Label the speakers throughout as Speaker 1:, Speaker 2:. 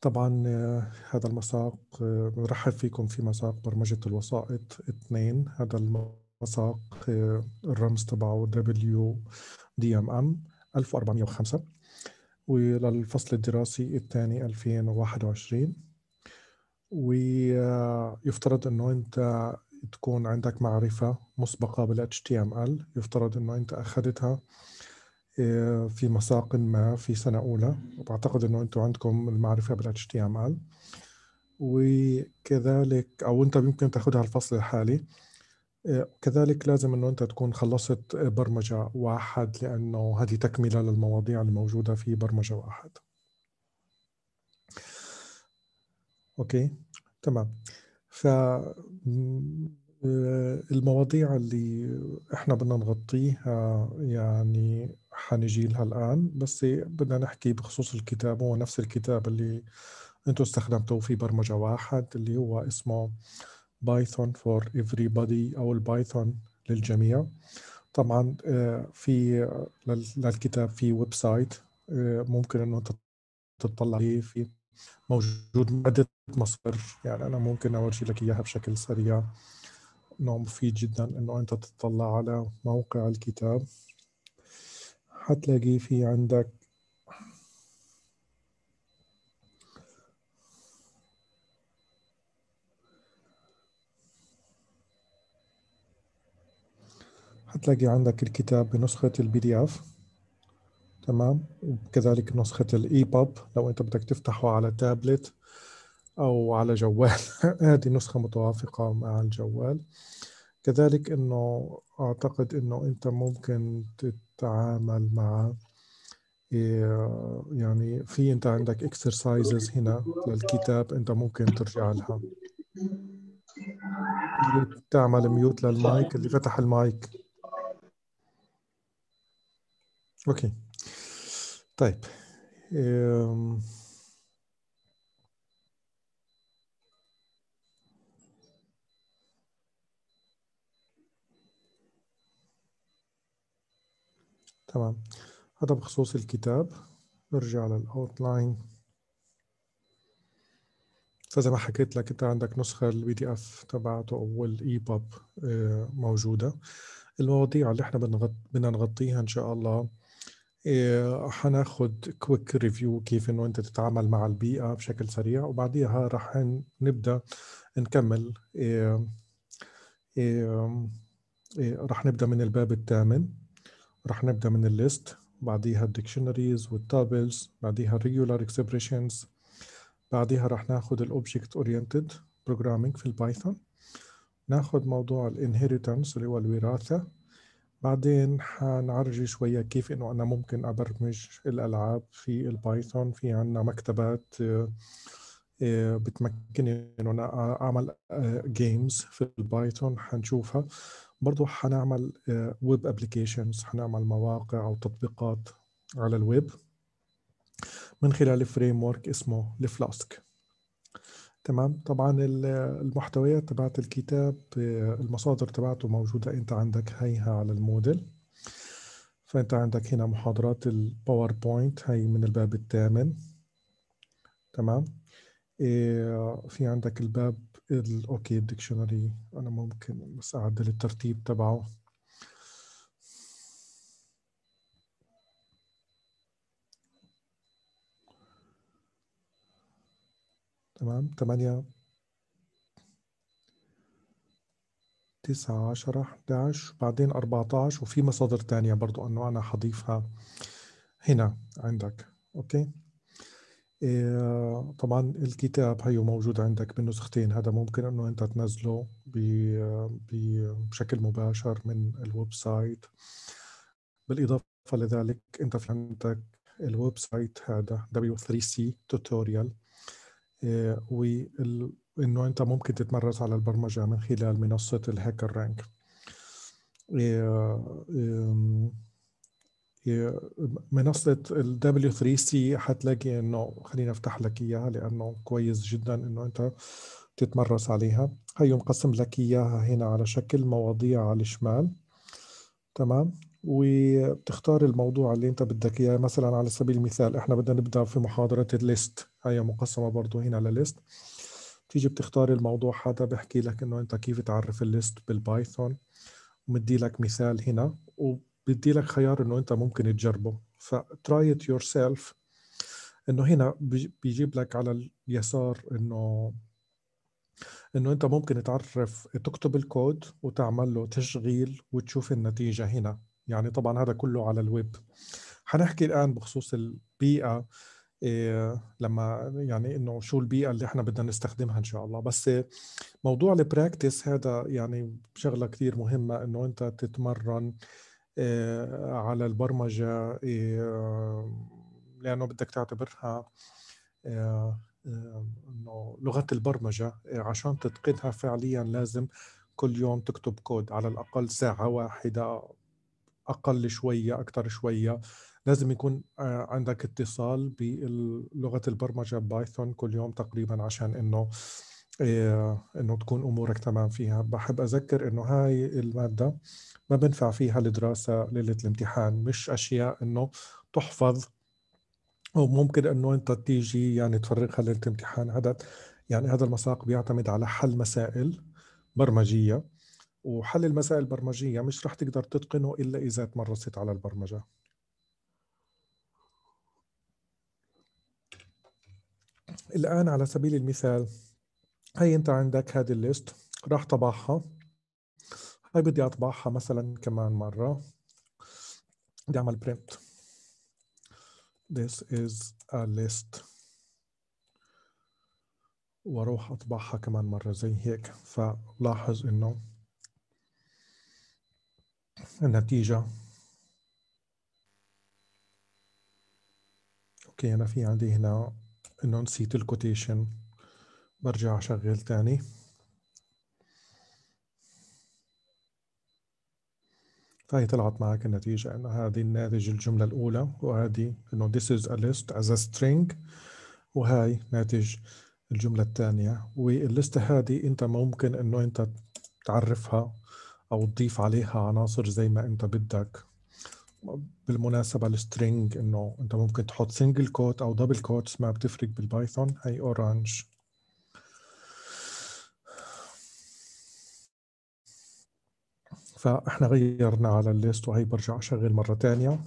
Speaker 1: طبعا آه، هذا المساق بنرحب آه، فيكم في مساق برمجة الوسائط اثنين هذا المساق آه، الرمز تبعه WDMM 1405 وللفصل الدراسي الثاني 2021 ويفترض انه انت تكون عندك معرفة مسبقة بال HTML يفترض انه انت اخذتها في مساق ما في سنة أولى وبعتقد أنه أنتم عندكم المعرفة بال HTML وكذلك أو أنت ممكن تاخذها الفصل الحالي كذلك لازم أنه أنت تكون خلصت برمجة واحد لأنه هذه تكملة للمواضيع الموجودة في برمجة واحد أوكي تمام ف المواضيع اللي احنا بدنا نغطيها يعني حنجي لها الان بس بدنا نحكي بخصوص الكتاب هو نفس الكتاب اللي انتم استخدمتوه في برمجه واحد اللي هو اسمه بايثون فور everybody او البايثون للجميع طبعا آه، في للكتاب في ويب سايت آه، ممكن انه تطلع عليه في موجود عده مصادر يعني انا ممكن اورجي لك اياها بشكل سريع انه نعم، مفيد جدا انه انت تطلع على موقع الكتاب حتلاقي في عندك حتلاقي عندك الكتاب بنسخة البي دي اف تمام وكذلك نسخة الاي e لو انت بدك تفتحه على تابلت أو على جوال هذه نسخة متوافقة مع الجوال كذلك أنه أعتقد أنه أنت ممكن تتعامل مع إيه، يعني في أنت عندك exercises هنا للكتاب أنت ممكن ترجع لها تعمل ميوت للمايك اللي فتح المايك اوكي طيب إيه، تمام هذا بخصوص الكتاب نرجع للاوتلاين فزي ما حكيت لك انت عندك نسخه البي دي اف تبعته او الاي e آه، بوب موجوده المواضيع اللي احنا بدنا نغطيها ان شاء الله آه، حناخد كويك ريفيو كيف انه انت تتعامل مع البيئه بشكل سريع وبعديها راح نبدا نكمل آه، راح نبدا من الباب الثامن رح نبدا من الليست بعديها الديكشنريز والتابلز بعديها الريجولار اكسبريشنز بعديها رح ناخد الاوبجكت اورينتد بروجرامينج في البايثون ناخد موضوع الانهيرتنس اللي هو الوراثه بعدين حنعرج شوية كيف إنه أنا ممكن أبرمج الألعاب في البايثون في عنا مكتبات آه، آه، بتمكنني انه انا اعمل جيمز آه، في البايثون حنشوفها برضو حنعمل ويب آه، ابلكيشنز حنعمل مواقع او تطبيقات على الويب من خلال فريم ورك اسمه الفلاسك تمام طبعا المحتويات تبعت الكتاب المصادر تبعته موجودة انت عندك هيها على الموديل فانت عندك هنا محاضرات الباوربوينت هي من الباب الثامن تمام آه، في عندك الباب الاوكي ديكشنري انا ممكن بس اعدل الترتيب تبعه تمام تمانية تسعة عشرة 11 بعدين عشر وفي مصادر تانية برضو أنه أنا حضيفها هنا عندك أوكي آه، طبعا الكتاب هيو موجود عندك بالنسختين هذا ممكن انه انت تنزله بشكل مباشر من الويب سايت بالاضافه لذلك انت في عندك الويب سايت هذا W3C توتوريال وانه انت ممكن تتمرس على البرمجه من خلال منصه الهاكر رانك آه، منصة ال W3C حتلاقي انه خليني افتح لك اياها لانه كويس جدا انه انت تتمرس عليها هي مقسم لك اياها هنا على شكل مواضيع على الشمال تمام وبتختار الموضوع اللي انت بدك اياه مثلا على سبيل المثال احنا بدنا نبدا في محاضرة الليست هي مقسمة برضو هنا لليست تيجي بتختار الموضوع هذا بحكي لك انه انت كيف تعرف الليست بالبايثون ومدي لك مثال هنا بدي لك خيار انه انت ممكن تجربه فتراي ات يور سيلف انه هنا بيجيب لك على اليسار انه انه انت ممكن تعرف تكتب الكود وتعمل له تشغيل وتشوف النتيجه هنا يعني طبعا هذا كله على الويب حنحكي الان بخصوص البيئه إيه لما يعني انه شو البيئه اللي احنا بدنا نستخدمها ان شاء الله بس موضوع البراكتس هذا يعني شغله كثير مهمه انه انت تتمرن آه، على البرمجه آه، لانه بدك تعتبرها آه، انه لغه البرمجه عشان تتقنها فعليا لازم كل يوم تكتب كود على الاقل ساعه واحده اقل شويه اكثر شويه لازم يكون عندك اتصال بلغه البرمجه بايثون كل يوم تقريبا عشان انه إيه، انه تكون امورك تمام فيها بحب اذكر انه هاي الماده ما بنفع فيها الدراسه ليله الامتحان مش اشياء انه تحفظ وممكن انه انت تيجي يعني تفرغها ليله الامتحان هذا يعني هذا المساق بيعتمد على حل مسائل برمجيه وحل المسائل البرمجيه مش رح تقدر تتقنه الا اذا تمرست على البرمجه الان على سبيل المثال هي انت عندك هذه الليست راح طبعها هاي بدي اطبعها مثلا كمان مرة بدي اعمل print this is a list واروح اطبعها كمان مرة زي هيك فلاحظ انه النتيجة اوكي انا في عندي هنا انه نسيت الكوتيشن برجع أشغل تاني فهي طلعت معك النتيجة أنه هذه الناتج الجملة الأولى وهذه أنه this is a list as a string وهاي ناتج الجملة الثانية والليست هذه أنت ممكن أنه أنت تعرفها أو تضيف عليها عناصر زي ما أنت بدك بالمناسبة السترينج أنه أنت ممكن تحط سنجل كوت أو دبل quotes ما بتفرق بالبايثون هي أورانج فاحنا غيرنا على الليست وهي برجع اشغل مره ثانيه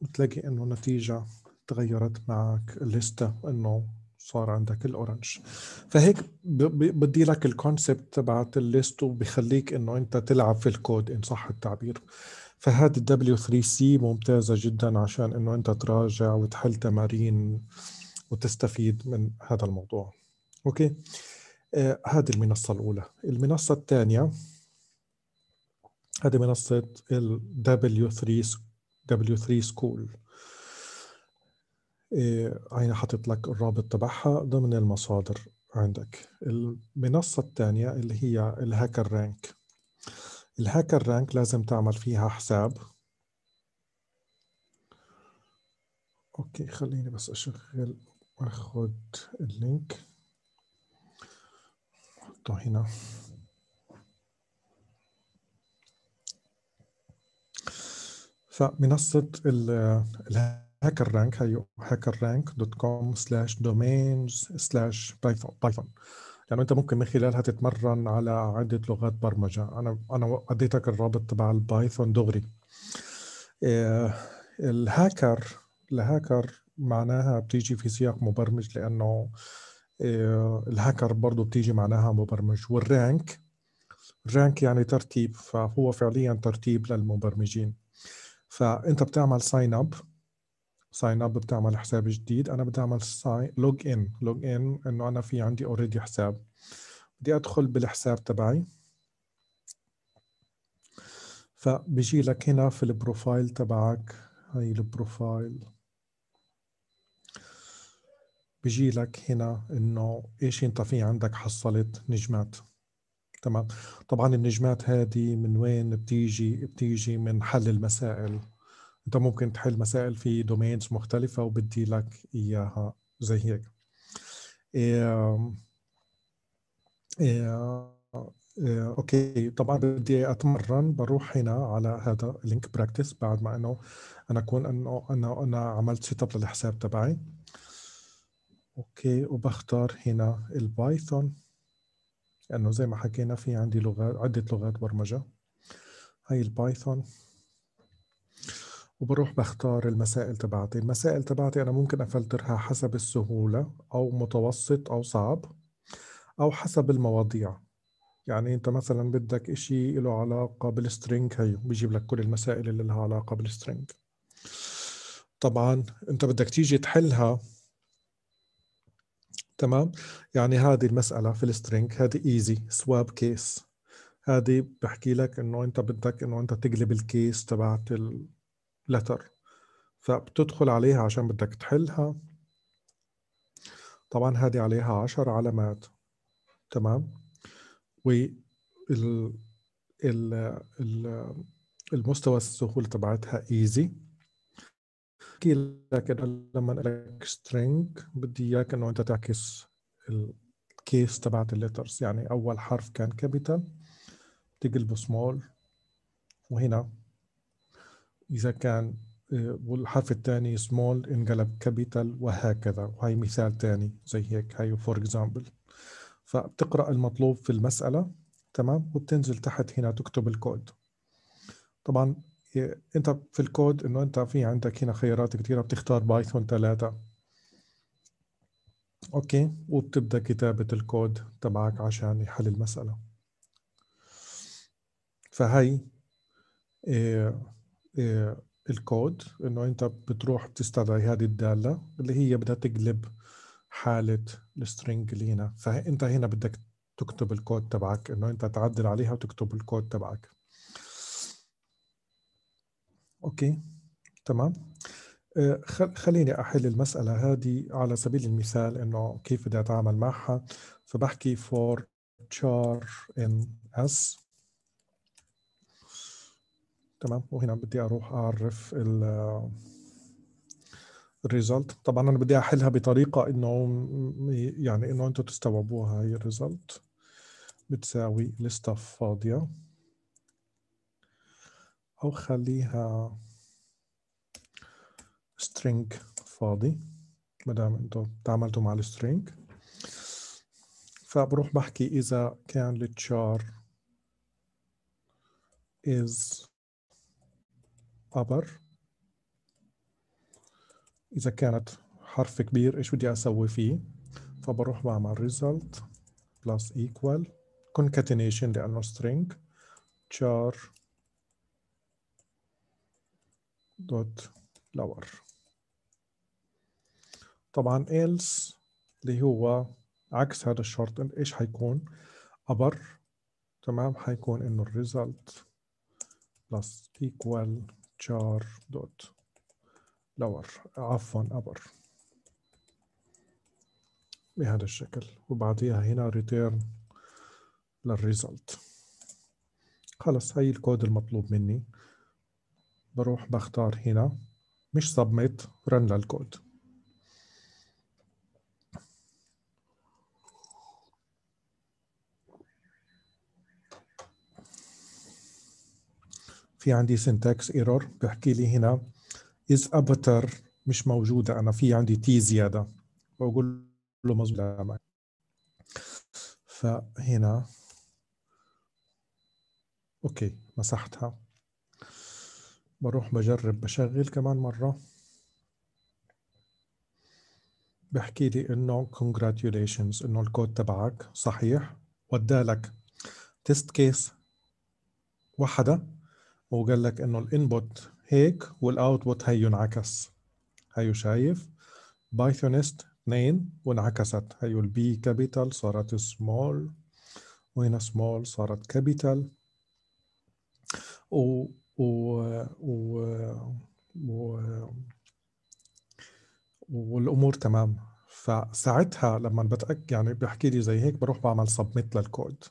Speaker 1: بتلاقي انه النتيجه تغيرت معك الليستة انه صار عندك الاورنج فهيك بدي لك الكونسبت تبعت الليست وبخليك انه انت تلعب في الكود ان صح التعبير فهذه الدبليو 3 سي ممتازه جدا عشان انه انت تراجع وتحل تمارين وتستفيد من هذا الموضوع اوكي آه هذه المنصه الاولى المنصه الثانيه هذه منصة ال W3 W3 School هنا إيه، حاطط لك الرابط تبعها ضمن المصادر عندك المنصة الثانية اللي هي الهاكر رانك الهاكر رانك لازم تعمل فيها حساب اوكي خليني بس اشغل واخد اللينك حطه هنا فمنصة الهاكر رانك هي هاكر رانك دوت كوم سلاش دومينز سلاش بايثون لانه انت ممكن من خلالها تتمرن على عده لغات برمجه انا انا اديتك الرابط تبع البايثون دغري الهاكر الهاكر معناها بتيجي في سياق مبرمج لانه آه، الهاكر برضه بتيجي معناها مبرمج والرانك رانك يعني ترتيب فهو فعليا ترتيب للمبرمجين فانت بتعمل ساين اب ساين اب بتعمل حساب جديد انا بدي اعمل لوج ان لوج ان انه انا في عندي اوريدي حساب بدي ادخل بالحساب تبعي فبيجي لك هنا في البروفايل تبعك هاي البروفايل بيجي لك هنا انه ايش انت في عندك حصلت نجمات تمام طبعا النجمات هذه من وين بتيجي بتيجي من حل المسائل انت ممكن تحل مسائل في دومينز مختلفة وبدي لك اياها زي هيك إيه اوكي طبعا بدي اتمرن بروح هنا على هذا لينك براكتس بعد ما انه انا اكون انه انا انا عملت سيت اب للحساب تبعي اوكي وبختار هنا البايثون لأنه زي ما حكينا في عندي لغات عدة لغات برمجة هاي البايثون وبروح بختار المسائل تبعتي المسائل تبعتي أنا ممكن أفلترها حسب السهولة أو متوسط أو صعب أو حسب المواضيع يعني أنت مثلا بدك إشي له علاقة بالسترينج هي بيجيب لك كل المسائل اللي لها علاقة بالسترينج طبعا أنت بدك تيجي تحلها تمام يعني هذه المساله في السترينج هذه ايزي سواب كيس هذه بحكي لك انه انت بدك انه انت تقلب الكيس تبعت اللتر فبتدخل عليها عشان بدك تحلها طبعا هذه عليها عشر علامات تمام و ال... ال... المستوى السهول تبعتها ايزي بحكي لك انه لما لك سترينج بدي اياك انه انت تعكس الكيس تبعت الليترز يعني اول حرف كان كابيتال تقلبه سمول وهنا اذا كان آه، والحرف الثاني سمول انقلب كابيتال وهكذا وهي مثال ثاني زي هيك هي فور اكزامبل فبتقرا المطلوب في المساله تمام وبتنزل تحت هنا تكتب الكود طبعا إيه، انت في الكود انه انت في عندك هنا خيارات كثيره بتختار بايثون ثلاثه اوكي وبتبدا كتابه الكود تبعك عشان يحل المساله فهي إيه إيه الكود انه انت بتروح بتستدعي هذه الداله اللي هي بدها تقلب حاله السترنج اللي هنا فانت هنا بدك تكتب الكود تبعك انه انت تعدل عليها وتكتب الكود تبعك اوكي تمام آه، خليني احل المساله هذه على سبيل المثال انه كيف بدي اتعامل معها فبحكي for char in s تمام وهنا بدي اروح اعرف ال الريزلت طبعا انا بدي احلها بطريقه انه يعني انه انتم تستوعبوها هي الريزلت بتساوي لسته فاضيه أو خليها string فاضي ما دام انتم تعاملتوا مع string فبروح بحكي إذا كان char is upper إذا كانت حرف كبير إيش بدي أسوي فيه فبروح بعمل result plus equal concatenation لأنه string char دوت لور طبعا إلس اللي هو عكس هذا الشرط ايش حيكون ابر تمام حيكون انه الريزلت بلس ايكوال char دوت لور عفوا ابر بهذا الشكل وبعديها هنا return للريزلت خلص هاي الكود المطلوب مني بروح بختار هنا مش submit رن للكود في عندي syntax error بحكي لي هنا is avatar مش موجودة أنا في عندي تي زيادة بقول له مظبوط فهنا اوكي مسحتها بروح بجرب بشغل كمان مرة بحكي لي انه congratulations انه الكود تبعك صحيح ودالك تيست كيس وحدة وقال لك انه الانبوت هيك والاوتبوت هيو انعكس هيو شايف بايثونست اثنين وانعكست هيو البي كابيتال صارت سمول وهنا سمول صارت كابيتال و و, و... و... والامور تمام فساعتها لما بتاكد يعني بحكي لي زي هيك بروح بعمل سبميت للكود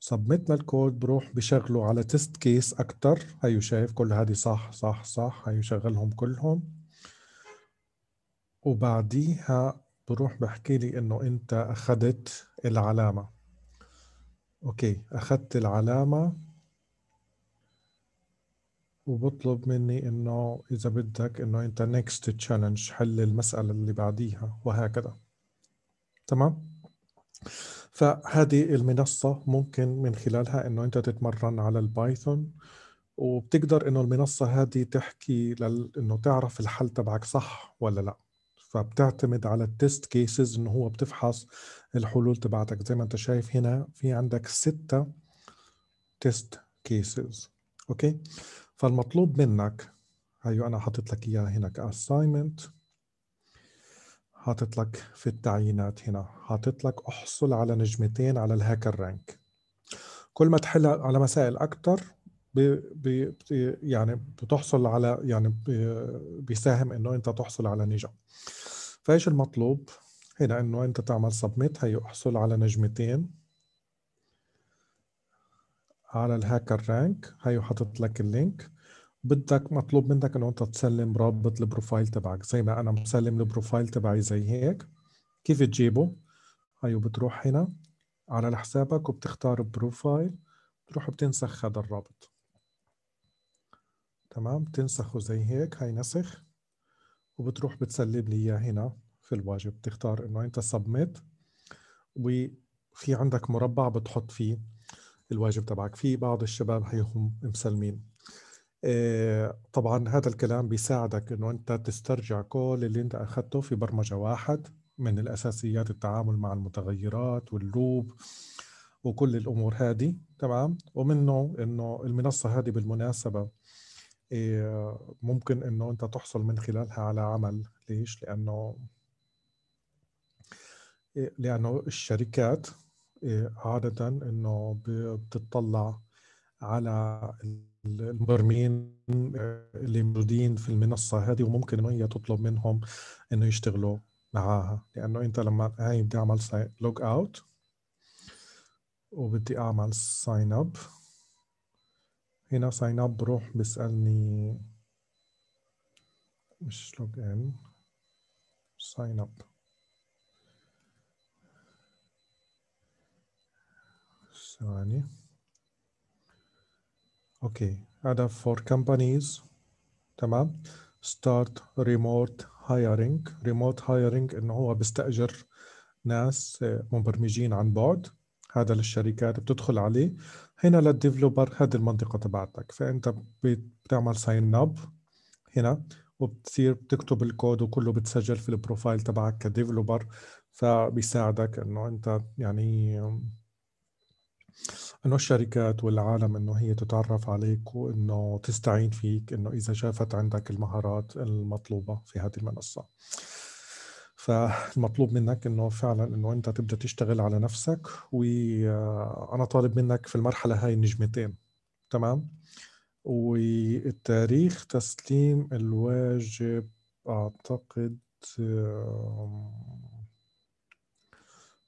Speaker 1: سبميت للكود بروح بشغله على تيست كيس اكثر هيو شايف كل هذه صح صح صح هيو شغلهم كلهم وبعديها بروح بحكي لي انه انت اخذت العلامه اوكي اخذت العلامه وبطلب مني انه اذا بدك انه انت نيكست تشالنج حل المساله اللي بعديها وهكذا تمام فهذه المنصه ممكن من خلالها انه انت تتمرن على البايثون وبتقدر انه المنصه هذه تحكي لل... انه تعرف الحل تبعك صح ولا لا فبتعتمد على التست كيسز انه هو بتفحص الحلول تبعتك زي ما انت شايف هنا في عندك ستة تيست كيسز اوكي فالمطلوب منك هيو أنا حاطط لك إياها هنا كاسايمنت حاطط لك في التعيينات هنا حاطط لك احصل على نجمتين على الهاكر رانك كل ما تحل على مسائل اكثر بي بي يعني بتحصل على يعني بيساهم انه انت تحصل على نجم فايش المطلوب هنا انه انت تعمل سبميت هي احصل على نجمتين على الهاكر رانك هيو حاطط لك اللينك بدك مطلوب منك انه انت تسلم رابط البروفايل تبعك زي ما انا مسلم البروفايل تبعي زي هيك كيف تجيبه هيو بتروح هنا على حسابك وبتختار بروفايل بتروح بتنسخ هذا الرابط تمام بتنسخه زي هيك هاي نسخ وبتروح بتسلم لي اياه هنا في الواجب بتختار انه انت سبميت وفي عندك مربع بتحط فيه الواجب تبعك في بعض الشباب هيهم مسلمين آه، طبعا هذا الكلام بيساعدك انه انت تسترجع كل اللي انت اخذته في برمجه واحد من الاساسيات التعامل مع المتغيرات واللوب وكل الامور هذه تمام ومنه انه المنصه هذه بالمناسبه آه، ممكن انه انت تحصل من خلالها على عمل ليش لانه آه، لانه الشركات إيه، عادة انه بتطلع على المبرمجين آه، اللي موجودين في المنصة هذه وممكن انه هي تطلب منهم انه يشتغلوا معاها لانه انت لما هاي بدي اعمل لوج اوت وبدي اعمل ساين اب هنا ساين اب بروح بيسالني مش لوج ان ساين اب ثواني اوكي هذا فور كمبانيز تمام ستارت ريموت hiring ريموت hiring انه هو بيستاجر ناس آه، مبرمجين عن بعد هذا للشركات بتدخل عليه هنا للديفلوبر هذه المنطقه تبعتك فانت بتعمل ساين اب هنا وبتصير بتكتب الكود وكله بتسجل في البروفايل تبعك كديفلوبر فبيساعدك انه انت يعني انه الشركات والعالم انه هي تتعرف عليك وانه تستعين فيك انه اذا شافت عندك المهارات المطلوبه في هذه المنصه فالمطلوب منك انه فعلا انه انت تبدا تشتغل على نفسك وانا آه، طالب منك في المرحله هاي نجمتين تمام والتاريخ تسليم الواجب اعتقد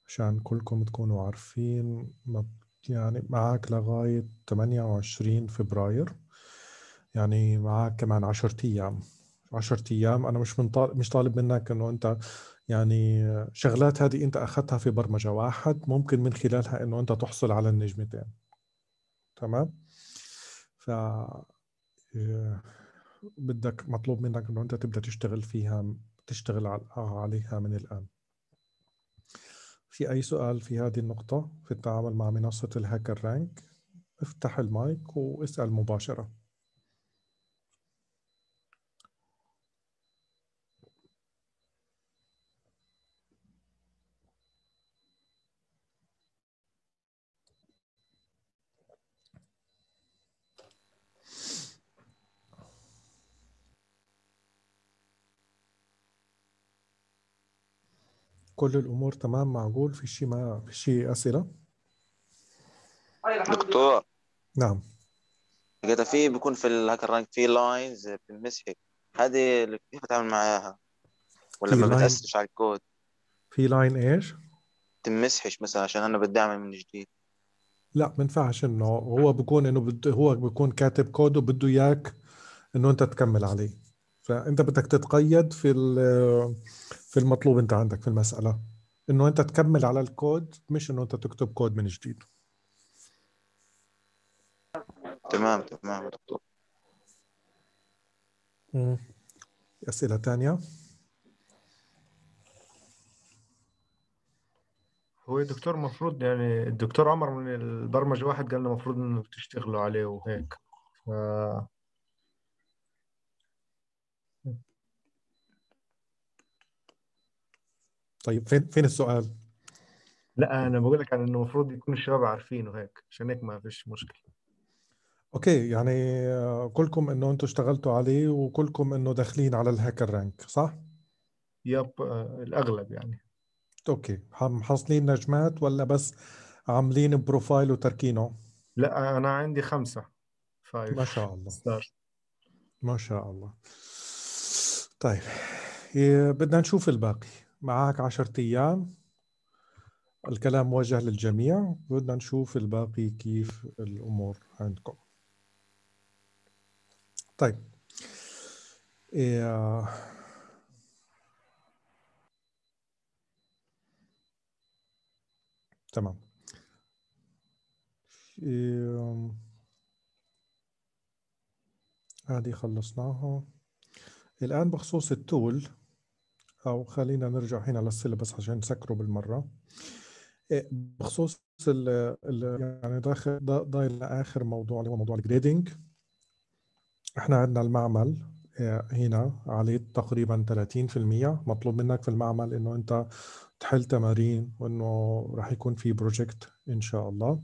Speaker 1: عشان كلكم تكونوا عارفين يعني معاك لغاية 28 فبراير يعني معاك كمان 10 أيام 10 أيام أنا مش من طالب مش طالب منك إنه أنت يعني شغلات هذه أنت أخذتها في برمجة واحد ممكن من خلالها إنه أنت تحصل على النجمتين تمام ف آه، بدك مطلوب منك إنه أنت تبدأ تشتغل فيها تشتغل عليها من الآن في أي سؤال في هذه النقطة في التعامل مع منصة الهاكر رانك افتح المايك واسأل مباشرة كل الامور تمام معقول في شيء ما في شيء اسئله
Speaker 2: طيب، دكتور نعم اذا في بيكون في الهاكر رانك في لاينز بتنمسحي هذه كيف بتعامل معاها ولا ما بتاثرش على الكود
Speaker 1: في لاين ايش
Speaker 2: تمسحش مثلا عشان انا بدي اعمل من جديد
Speaker 1: لا ما ينفعش انه هو بيكون انه بد... هو بيكون كاتب كود وبده اياك انه انت تكمل عليه فانت بدك تتقيد في في المطلوب انت عندك في المساله انه انت تكمل على الكود مش انه انت تكتب كود من جديد
Speaker 2: تمام تمام دكتور
Speaker 1: اسئله ثانيه
Speaker 3: هو دكتور المفروض يعني الدكتور عمر من البرمجه واحد قال لنا المفروض انه تشتغلوا عليه وهيك ف...
Speaker 1: طيب فين فين
Speaker 3: السؤال؟ لا انا بقول لك عن انه المفروض يكون الشباب عارفينه هيك عشان هيك ما فيش مشكله
Speaker 1: اوكي يعني كلكم انه انتم اشتغلتوا عليه وكلكم انه داخلين على الهاكر رانك صح؟
Speaker 3: يب آه، الاغلب يعني
Speaker 1: اوكي محصلين نجمات ولا بس عاملين بروفايل وتركينه؟
Speaker 3: لا انا عندي خمسه فايف ما شاء الله
Speaker 1: ستار. ما شاء الله طيب بدنا نشوف الباقي معك عشرة أيام الكلام موجه للجميع بدنا نشوف الباقي كيف الأمور عندكم طيب إيه. تمام إيه. هذه خلصناها الآن بخصوص التول او خلينا نرجع هنا للسيلبس عشان نسكره بالمره إيه، بخصوص ال يعني داخل ضايل دا اخر موضوع اللي هو موضوع الجريدنج احنا عندنا المعمل إيه، هنا عليه تقريبا 30% مطلوب منك في المعمل انه انت تحل تمارين وانه راح يكون في بروجكت ان شاء الله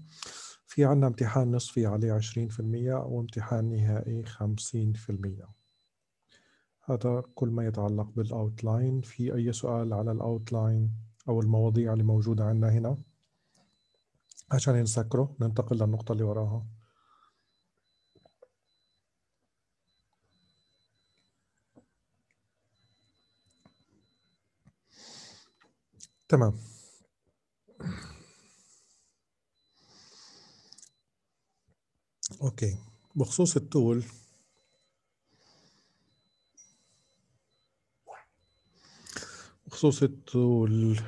Speaker 1: في عندنا امتحان نصفي عليه 20% وامتحان نهائي 50% هذا كل ما يتعلق بالاوتلاين في اي سؤال على الاوتلاين او المواضيع اللي موجوده عندنا هنا عشان نسكره ننتقل للنقطه اللي وراها تمام اوكي بخصوص التول بخصوص التول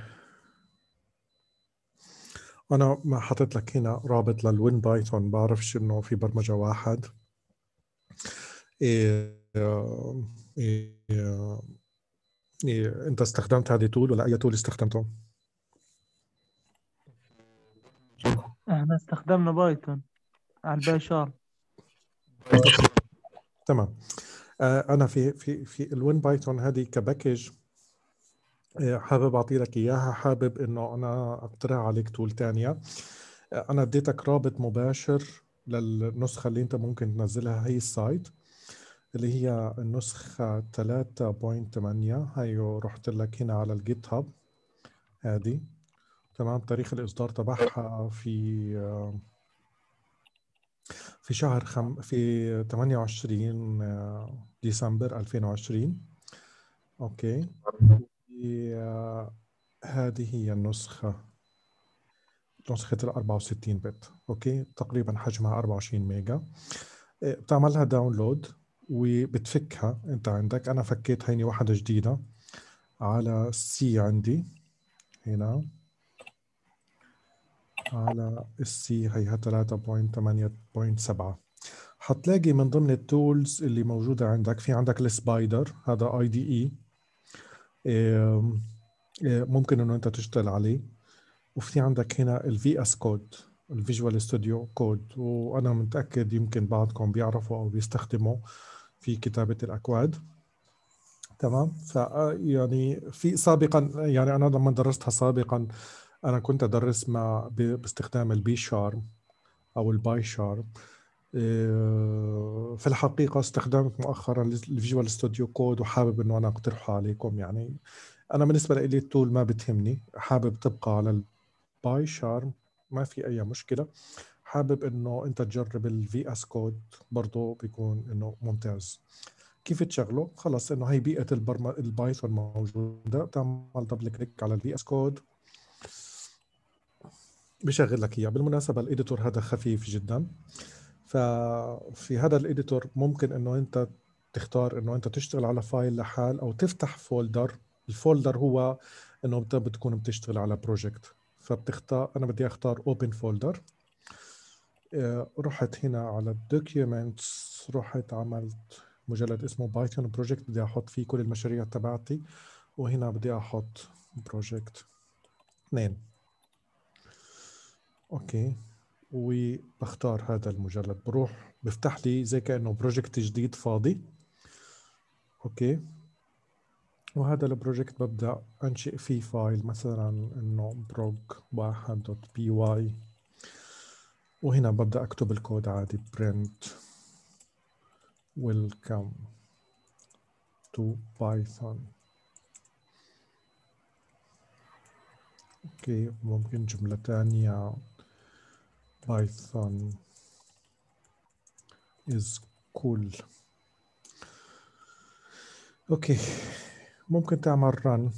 Speaker 1: انا ما حطيت لك هنا رابط للوين بايثون بعرفش انه في برمجه واحد إيه إيه إيه انت استخدمت هذه تول ولا اي تول استخدمته؟
Speaker 2: احنا استخدمنا بايثون على الباشار
Speaker 1: تمام آه، انا في في في الوين بايثون هذه كباكج آه، حابب اعطي لك اياها حابب انه انا اقترح عليك تول تانية آه، انا اديتك رابط مباشر للنسخه اللي انت ممكن تنزلها هي السايت اللي هي النسخة 3.8 هيو رحت لك هنا على الجيت هاب هادي تمام تاريخ الإصدار تبعها في آه، في شهر خم في 28 ديسمبر 2020 أوكي هذه هي النسخة نسخة ال 64 بت اوكي تقريبا حجمها 24 ميجا إيه، بتعملها داونلود وبتفكها انت عندك انا فكيت هيني واحدة جديدة على السي عندي هنا على السي هيها 3.8.7 حتلاقي من ضمن التولز اللي موجودة عندك في عندك السبايدر هذا اي دي اي آه، ممكن انه انت تشتغل عليه وفي عندك هنا الفي اس كود الفيجوال ستوديو كود وانا متاكد يمكن بعضكم بيعرفوا او بيستخدموا في كتابه الاكواد تمام ف آه، يعني في سابقا يعني انا لما درستها سابقا انا كنت ادرس ما باستخدام البي شارب او الباي شارب آه، في الحقيقه استخدمت مؤخرا الفيجوال ستوديو كود وحابب انه انا اقترحه عليكم يعني انا بالنسبه لي التول ما بتهمني حابب تبقى على الباي شارم ما في اي مشكله حابب انه انت تجرب الفي اس كود برضه بيكون انه ممتاز كيف تشغله خلص انه هي بيئه البرم... البايثون موجوده بتعمل دبل كليك على الفي اس كود بشغل لك اياه بالمناسبه الايديتور هذا خفيف جدا ففي هذا الاديتور ممكن انه انت تختار انه انت تشتغل على فايل لحال او تفتح فولدر الفولدر هو انه انت بتكون بتشتغل على بروجكت فبتختار انا بدي اختار اوبن آه، فولدر رحت هنا على الدوكيومنتس رحت عملت مجلد اسمه بايثون بروجكت بدي احط فيه كل المشاريع تبعتي وهنا بدي احط بروجكت اثنين اوكي وبختار هذا المجلد بروح بفتح لي زي كانه بروجكت جديد فاضي اوكي وهذا البروجكت ببدا انشئ فيه فايل مثلا انه بروج واحد دوت بي واي وهنا ببدا اكتب الكود عادي برنت ويلكم تو بايثون اوكي ممكن جمله ثانيه Python is cool. اوكي ممكن تعمل رن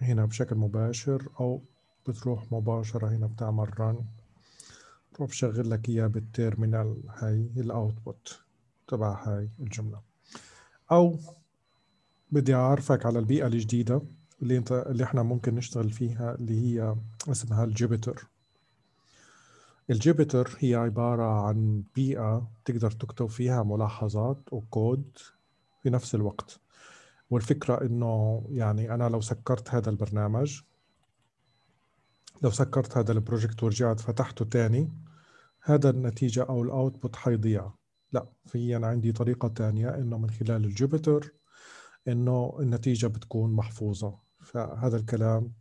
Speaker 1: هنا بشكل مباشر او بتروح مباشرة هنا بتعمل رن بروح بشغل لك اياه بالتيرمينال هاي الاوتبوت تبع هاي الجملة او بدي اعرفك على البيئة الجديدة اللي انت اللي احنا ممكن نشتغل فيها اللي هي اسمها الجوبيتر الجوبيتر هي عبارة عن بيئة تقدر تكتب فيها ملاحظات وكود في نفس الوقت والفكرة إنه يعني أنا لو سكرت هذا البرنامج لو سكرت هذا البروجكت ورجعت فتحته تاني هذا النتيجة أو الأوتبوت حيضيع لا في أنا عندي طريقة تانية إنه من خلال الجوبيتر إنه النتيجة بتكون محفوظة فهذا الكلام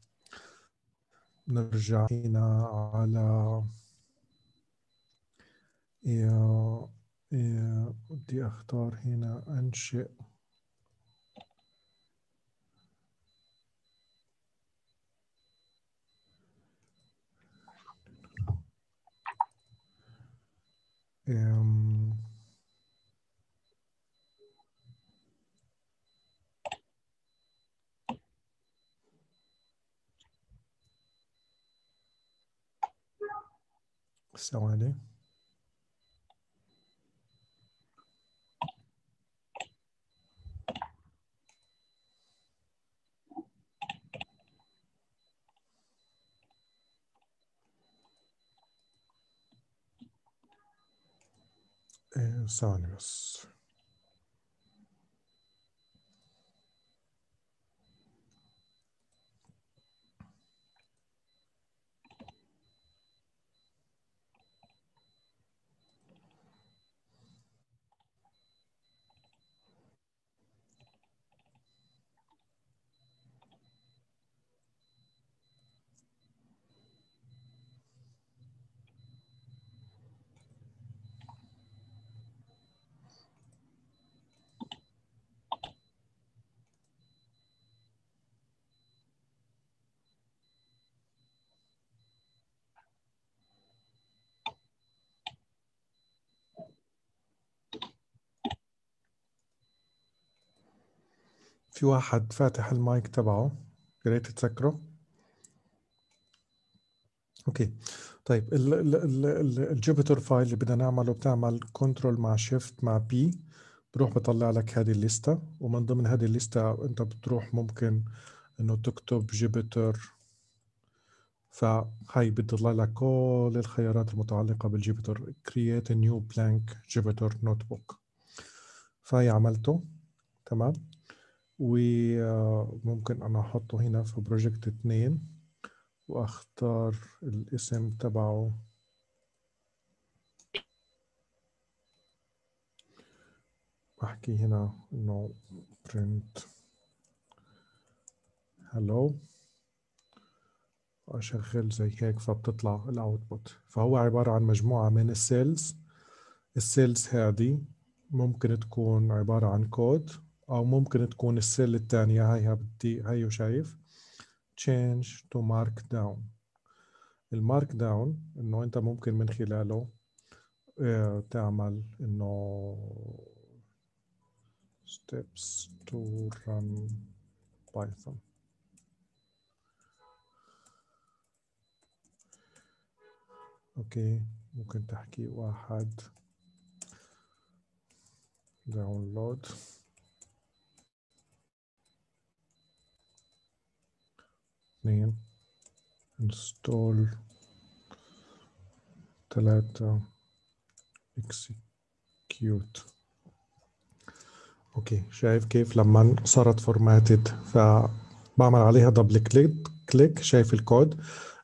Speaker 1: نرجع هنا على بدي أختار هنا أنشئ ام السلام عليكم えー、下ります。في واحد فاتح المايك تبعه يا ريت تسكره اوكي طيب الجوبيتر فايل اللي بدنا نعمله بتعمل كنترول مع شيفت مع بي بروح بطلع لك هذه الليستة ومن ضمن هذه الليستة انت بتروح ممكن انه تكتب جوبيتر فهي بتطلع لك كل الخيارات المتعلقة بالجوبيتر create a new blank Jupyter notebook فهي عملته تمام وممكن أنا أحطه هنا في بروجكت اتنين وأختار الاسم تبعه وأحكي هنا إنه print hello وأشغل زي هيك فبتطلع الأوتبوت فهو عبارة عن مجموعة من السيلز السيلز هذه ممكن تكون عبارة عن كود او ممكن تكون السيل الثانيه هاي بدي هيو شايف change to markdown المارك داون انه انت ممكن من خلاله آه، تعمل انه steps to run python اوكي ممكن تحكي واحد داونلود اثنين انستول ثلاثة اكسكيوت اوكي شايف كيف لما صارت فورماتد فبعمل عليها دبل كليك كليك شايف الكود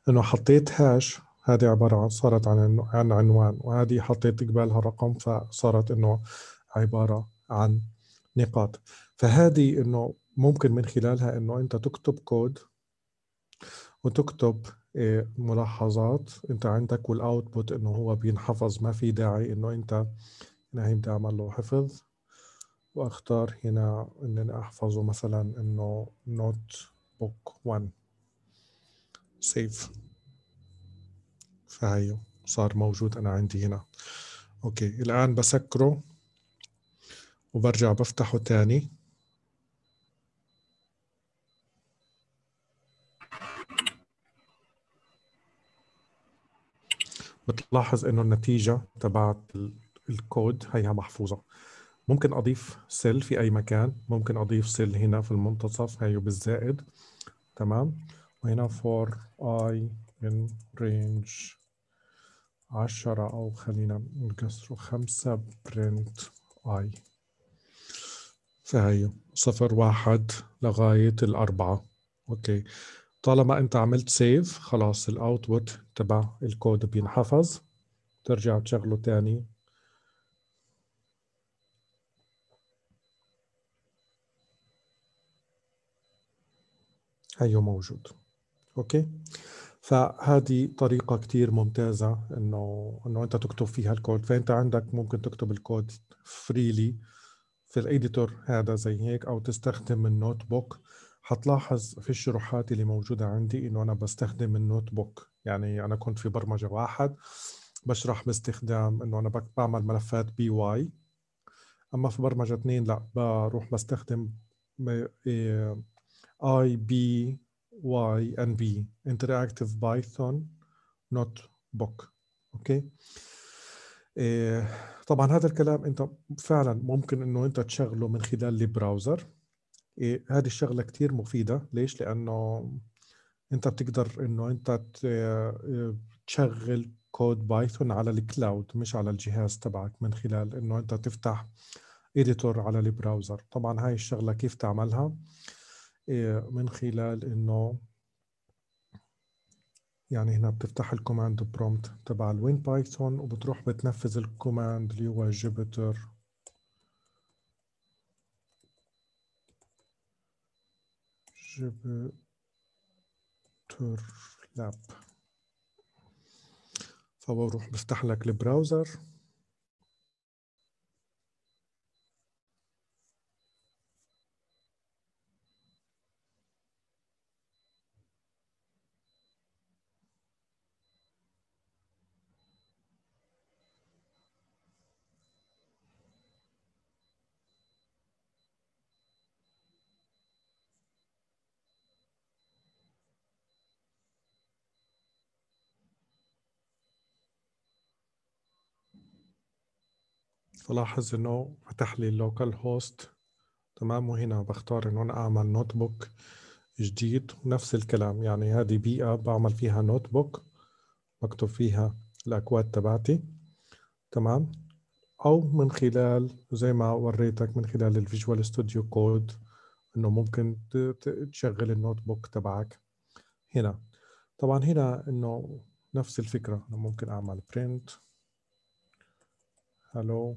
Speaker 1: انه حطيت هاش هذه عبارة عن صارت عن عن عنوان وهذه حطيت قبالها رقم فصارت انه عبارة عن نقاط فهذه انه ممكن من خلالها انه انت تكتب كود وتكتب آه، ملاحظات انت عندك والاوتبوت انه هو بينحفظ ما في داعي انه انت هنا هي بدي اعمل له حفظ واختار هنا ان انا احفظه مثلا انه نوت بوك 1 سيف فهيو صار موجود انا عندي هنا اوكي الان بسكره وبرجع بفتحه تاني بتلاحظ انه النتيجه تبعت الكود هيها محفوظه ممكن اضيف سيل في اي مكان ممكن اضيف سيل هنا في المنتصف هيو بالزائد تمام وهنا for i in range 10 او خلينا نكسره 5 print i فهي صفر واحد لغاية الأربعة أوكي طالما انت عملت سيف خلاص الاوتبوت تبع الكود بينحفظ ترجع تشغله تاني هيو أيوه، موجود اوكي فهذه طريقه كثير ممتازه انه انه انت تكتب فيها الكود فانت عندك ممكن تكتب الكود فريلي في الايديتور هذا زي هيك او تستخدم النوت بوك حتلاحظ في الشروحات اللي موجودة عندي إنه أنا بستخدم النوت بوك يعني أنا كنت في برمجة واحد بشرح باستخدام إنه أنا بعمل ملفات بي واي أما في برمجة اثنين لا بروح بستخدم إيه، اي بي واي ان بي انتراكتيف بايثون نوت بوك اوكي إيه، طبعا هذا الكلام انت فعلا ممكن انه انت تشغله من خلال البراوزر إيه هذه الشغله كتير مفيده ليش لانه انت بتقدر انه انت تشغل كود بايثون على الكلاود مش على الجهاز تبعك من خلال انه انت تفتح اديتور على البراوزر طبعا هاي الشغله كيف تعملها إيه، من خلال انه يعني هنا بتفتح الكوماند برومت تبع الوين بايثون وبتروح بتنفذ الكوماند اللي هو جوبيتر جبترلاب فبروح بفتح لك البراوزر فلاحظ انه فتح لي اللوكال هوست تمام وهنا بختار انه انا اعمل نوت بوك جديد ونفس الكلام يعني هذه بيئة بعمل فيها نوت بوك بكتب فيها الاكواد تبعتي تمام او من خلال زي ما وريتك من خلال الفيجوال ستوديو كود انه ممكن تشغل النوت بوك تبعك هنا طبعا هنا انه نفس الفكرة أنا ممكن أعمل print hello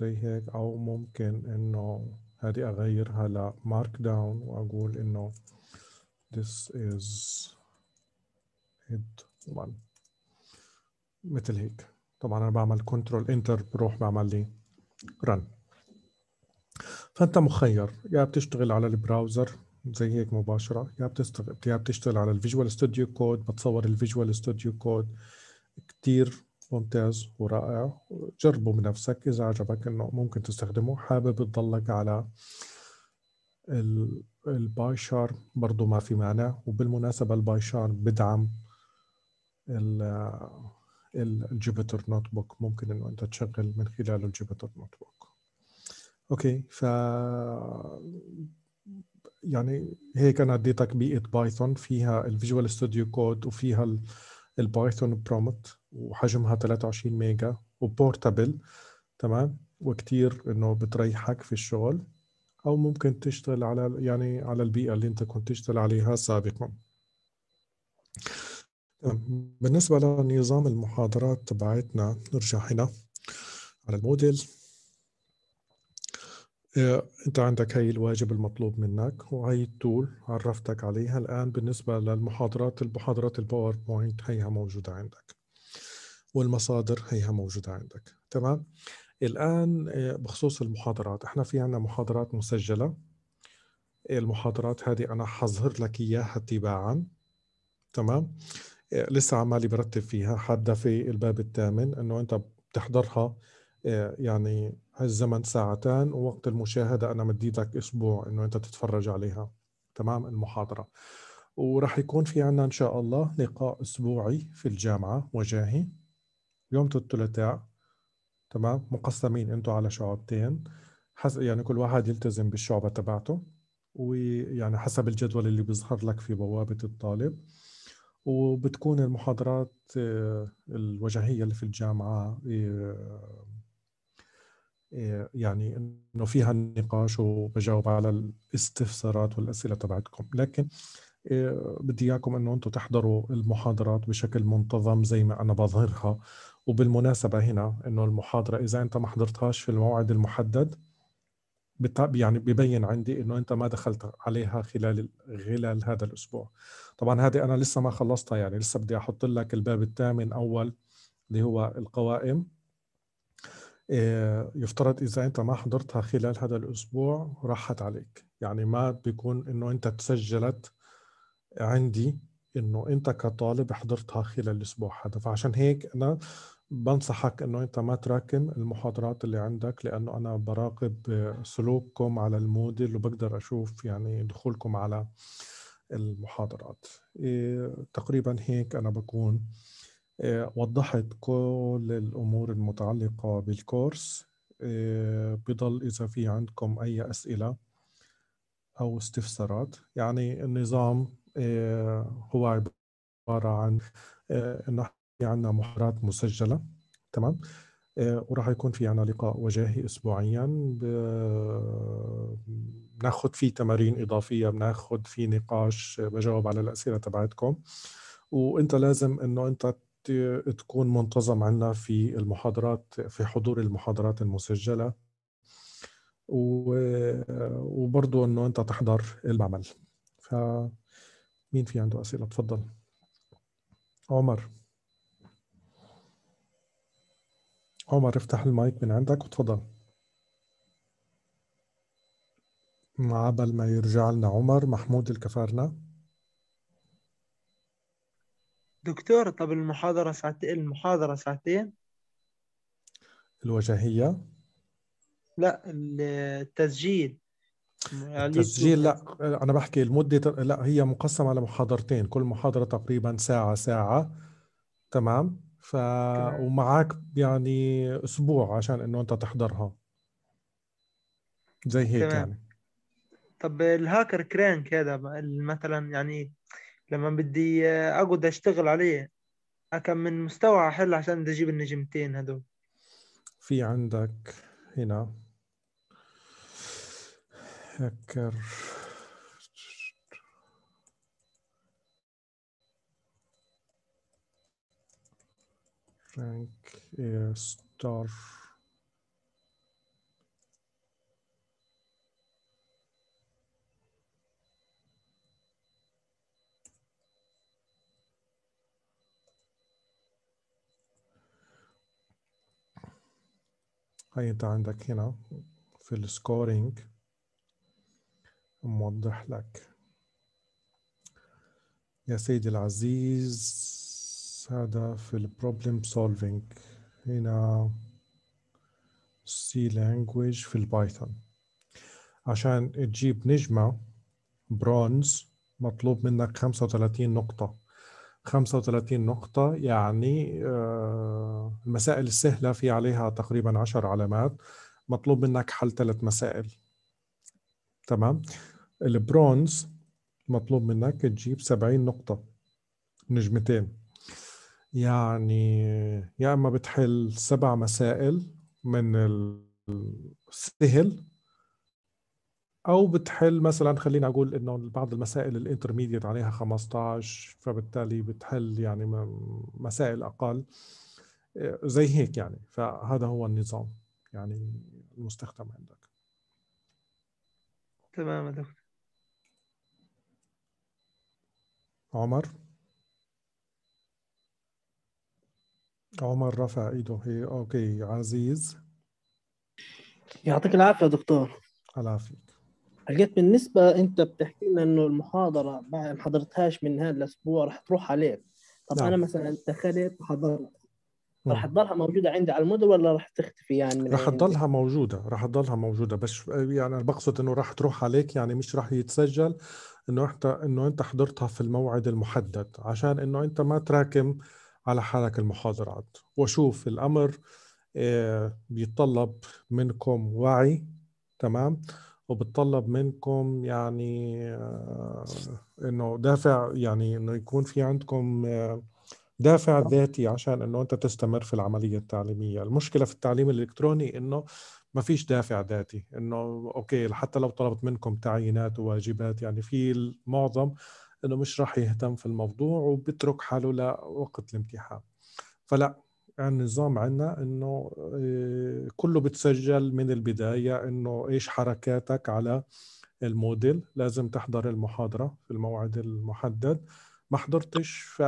Speaker 1: زي هيك او ممكن انه هذه اغيرها لمارك داون واقول انه this is head one مثل هيك طبعا انا بعمل كنترول انتر بروح بعمل لي رن فانت مخير يا بتشتغل على البراوزر زي هيك مباشره يا بتشتغل يا بتشتغل على الفيجوال ستوديو كود بتصور الفيجوال ستوديو كود كتير ممتاز ورائع جربه بنفسك إذا عجبك إنه ممكن تستخدمه حابب تضلك على الباي شار برضه ما في معنى وبالمناسبة الباي شار بدعم الجيبتر نوت بوك ممكن انه انت تشغل من خلاله الجيبتر نوت بوك اوكي ف يعني هيك انا اديتك بيئه بايثون فيها الفيجوال ستوديو كود وفيها البايثون برومت وحجمها 23 ميجا وبورتابل تمام وكتير انه بتريحك في الشغل او ممكن تشتغل على يعني على البيئه اللي انت كنت تشتغل عليها سابقا بالنسبه لنظام المحاضرات تبعتنا نرجع هنا على الموديل انت عندك هاي الواجب المطلوب منك وهي التول عرفتك عليها الان بالنسبه للمحاضرات المحاضرات الباوربوينت هيها موجوده عندك والمصادر هيها موجوده عندك تمام الان آه، بخصوص المحاضرات احنا في عندنا محاضرات مسجله المحاضرات هذه انا حظهر لك اياها تباعا تمام آه، لسه عمالي برتب فيها حدا في الباب الثامن انه انت بتحضرها آه، يعني هالزمن ساعتان ووقت المشاهدة أنا مديتك أسبوع إنه أنت تتفرج عليها تمام المحاضرة ورح يكون في عنا إن شاء الله لقاء أسبوعي في الجامعة وجاهي يوم الثلاثاء تمام مقسمين أنتوا على شعبتين حس يعني كل واحد يلتزم بالشعبة تبعته ويعني حسب الجدول اللي بيظهر لك في بوابة الطالب وبتكون المحاضرات آه، الوجهية اللي في الجامعة آه، يعني انه فيها نقاش وبجاوب على الاستفسارات والاسئله تبعتكم لكن آه، بدي اياكم انه انتم تحضروا المحاضرات بشكل منتظم زي ما انا بظهرها وبالمناسبه هنا انه المحاضره اذا انت ما حضرتهاش في الموعد المحدد يعني ببين عندي انه انت ما دخلت عليها خلال خلال هذا الاسبوع طبعا هذه انا لسه ما خلصتها يعني لسه بدي احط لك الباب الثامن اول اللي هو القوائم آه، يفترض اذا انت ما حضرتها خلال هذا الاسبوع راحت عليك يعني ما بيكون انه انت تسجلت عندي انه انت كطالب حضرتها خلال الاسبوع هذا فعشان هيك انا بنصحك انه انت ما تراكم المحاضرات اللي عندك لانه انا براقب سلوككم على الموديل وبقدر اشوف يعني دخولكم على المحاضرات إيه، تقريبا هيك انا بكون آه، وضحت كل الأمور المتعلقة بالكورس آه، بضل إذا في عندكم أي أسئلة أو استفسارات يعني النظام آه، هو عبارة عن إنه في عنا محاضرات مسجلة تمام وراح يكون في عنا لقاء وجاهي أسبوعيا بناخد فيه تمارين إضافية بناخد فيه نقاش بجاوب على الأسئلة تبعتكم وانت لازم انه انت تكون منتظم عندنا في المحاضرات في حضور المحاضرات المسجلة وبرضه انه انت تحضر المعمل ف مين في عنده اسئله تفضل عمر عمر افتح المايك من عندك وتفضل مع بل ما يرجع لنا عمر محمود الكفارنا
Speaker 2: دكتور طب المحاضرة ساعتين المحاضرة ساعتين
Speaker 1: الوجاهية
Speaker 2: لا التسجيل التسجيل
Speaker 1: لا انا بحكي المده لا هي مقسمه على محاضرتين كل محاضره تقريبا ساعه ساعه تمام ف ومعك يعني اسبوع عشان انه انت تحضرها زي هيك تمام. يعني
Speaker 2: طب الهاكر كرانك هذا مثلا يعني لما بدي اقعد اشتغل عليه كم من مستوى احل عشان بدي اجيب النجمتين هدول
Speaker 1: في عندك هنا هكر رانك ستار هاي انت عندك هنا في السكورينج موضح لك يا سيدي العزيز هذا في البروبلم سولفينج هنا سي لانجويج في البايثون عشان تجيب نجمة برونز مطلوب منك 35 نقطة 35 نقطة يعني آه، المسائل السهلة في عليها تقريبا 10 علامات مطلوب منك حل ثلاث مسائل تمام البرونز مطلوب منك تجيب 70 نقطة نجمتين يعني يا اما بتحل سبع مسائل من السهل او بتحل مثلا خلينا اقول انه بعض المسائل الانترميديت عليها 15 فبالتالي بتحل يعني مسائل اقل آه، زي هيك يعني فهذا هو النظام يعني المستخدم عندك تمام دكتور عمر عمر رفع ايده هي اوكي عزيز يعطيك العافيه دكتور العافيه
Speaker 2: لقيت بالنسبه انت بتحكي لنا انه المحاضره ما حضرتهاش من هذا الاسبوع رح تروح عليك طب نعم. انا مثلا دخلت وحضرت رح تضلها موجوده عندي على الموديل ولا رح تختفي يعني رح تضلها
Speaker 1: موجوده رح تضلها موجوده بس يعني انا بقصد انه رح تروح عليك يعني مش رح يتسجل انه انت انه انت حضرتها في الموعد المحدد عشان انه انت ما تراكم على حالك المحاضرات وشوف الامر آه، بيتطلب منكم وعي تمام وبتطلب منكم يعني آه، انه دافع يعني انه يكون في عندكم آه، دافع ذاتي عشان انه انت تستمر في العمليه التعليميه، المشكله في التعليم الالكتروني انه ما فيش دافع ذاتي انه اوكي حتى لو طلبت منكم تعيينات وواجبات يعني في المعظم انه مش راح يهتم في الموضوع وبترك حاله لوقت الامتحان. فلا كان نظام عندنا انه آه، كله بتسجل من البدايه انه ايش حركاتك على الموديل لازم تحضر المحاضره في الموعد المحدد ما حضرتش ف